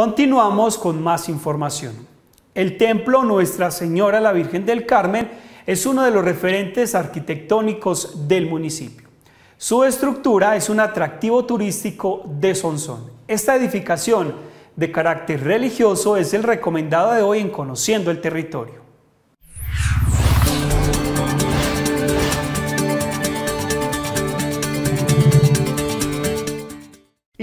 Continuamos con más información. El templo Nuestra Señora la Virgen del Carmen es uno de los referentes arquitectónicos del municipio. Su estructura es un atractivo turístico de Sonsón. Esta edificación de carácter religioso es el recomendado de hoy en Conociendo el Territorio.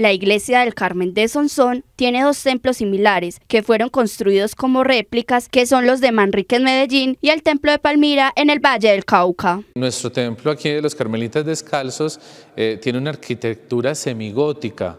La iglesia del Carmen de Sonsón tiene dos templos similares que fueron construidos como réplicas, que son los de Manrique en Medellín y el templo de Palmira en el Valle del Cauca. Nuestro templo aquí de los Carmelitas Descalzos eh, tiene una arquitectura semigótica,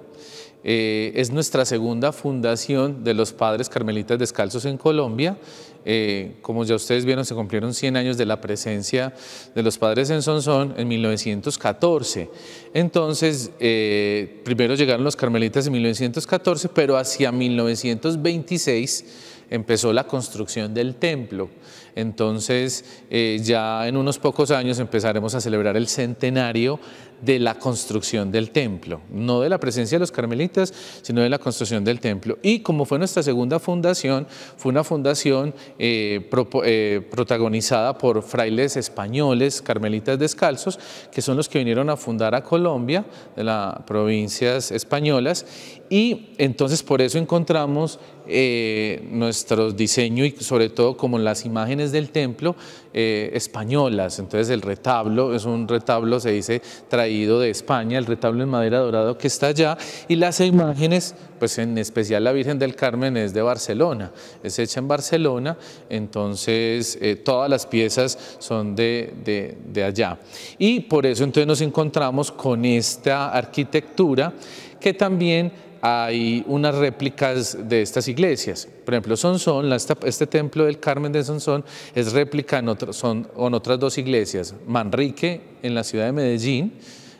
eh, es nuestra segunda fundación de los Padres Carmelitas Descalzos en Colombia. Eh, como ya ustedes vieron, se cumplieron 100 años de la presencia de los padres en Sonsón en 1914. Entonces, eh, primero llegaron los carmelitas en 1914, pero hacia 1926 empezó la construcción del templo. Entonces, eh, ya en unos pocos años empezaremos a celebrar el centenario de la construcción del templo, no de la presencia de los carmelitas, sino de la construcción del templo. Y como fue nuestra segunda fundación, fue una fundación eh, eh, protagonizada por frailes españoles, carmelitas descalzos, que son los que vinieron a fundar a Colombia, de las provincias españolas, y entonces por eso encontramos eh, nuestro diseño y sobre todo como las imágenes del templo eh, españolas. Entonces el retablo es un retablo, se dice, traído de España, el retablo en madera dorado que está allá y las imágenes, pues en especial la Virgen del Carmen es de Barcelona, es hecha en Barcelona, entonces eh, todas las piezas son de, de, de allá. Y por eso entonces nos encontramos con esta arquitectura que también hay unas réplicas de estas iglesias. Por ejemplo, Sonsón, este templo del Carmen de Sonsón es réplica en, en otras dos iglesias, Manrique en la ciudad de Medellín,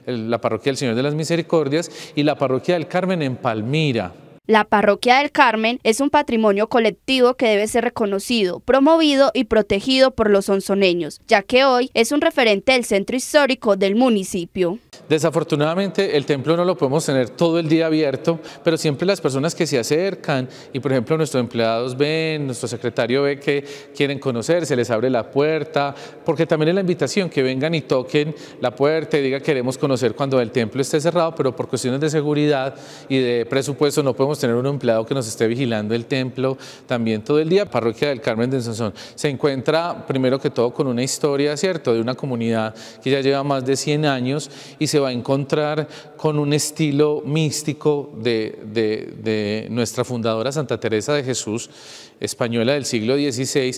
la parroquia del Señor de las Misericordias y la parroquia del Carmen en Palmira. La parroquia del Carmen es un patrimonio colectivo que debe ser reconocido, promovido y protegido por los sonsoneños, ya que hoy es un referente del centro histórico del municipio. Desafortunadamente el templo no lo podemos tener todo el día abierto, pero siempre las personas que se acercan y por ejemplo nuestros empleados ven, nuestro secretario ve que quieren conocer, se les abre la puerta, porque también es la invitación que vengan y toquen la puerta y digan queremos conocer cuando el templo esté cerrado, pero por cuestiones de seguridad y de presupuesto no podemos tener un empleado que nos esté vigilando el templo también todo el día. Parroquia del Carmen de Sanzón se encuentra primero que todo con una historia, ¿cierto?, de una comunidad que ya lleva más de 100 años y se va a encontrar con un estilo místico de, nuestra fundadora Santa Teresa de Jesús, española del siglo XVI,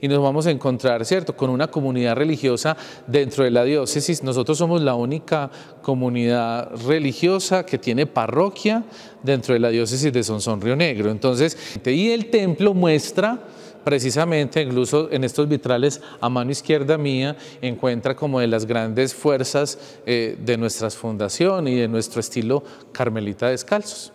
y nos vamos a encontrar, ¿cierto?, con una comunidad religiosa dentro de la diócesis. Nosotros somos la única comunidad religiosa que tiene parroquia dentro de la diócesis de Sonsón Río Negro. Entonces, y el templo muestra precisamente incluso en estos vitrales a mano izquierda mía encuentra como de las grandes fuerzas eh, de nuestra fundación y de nuestro estilo carmelita descalzos.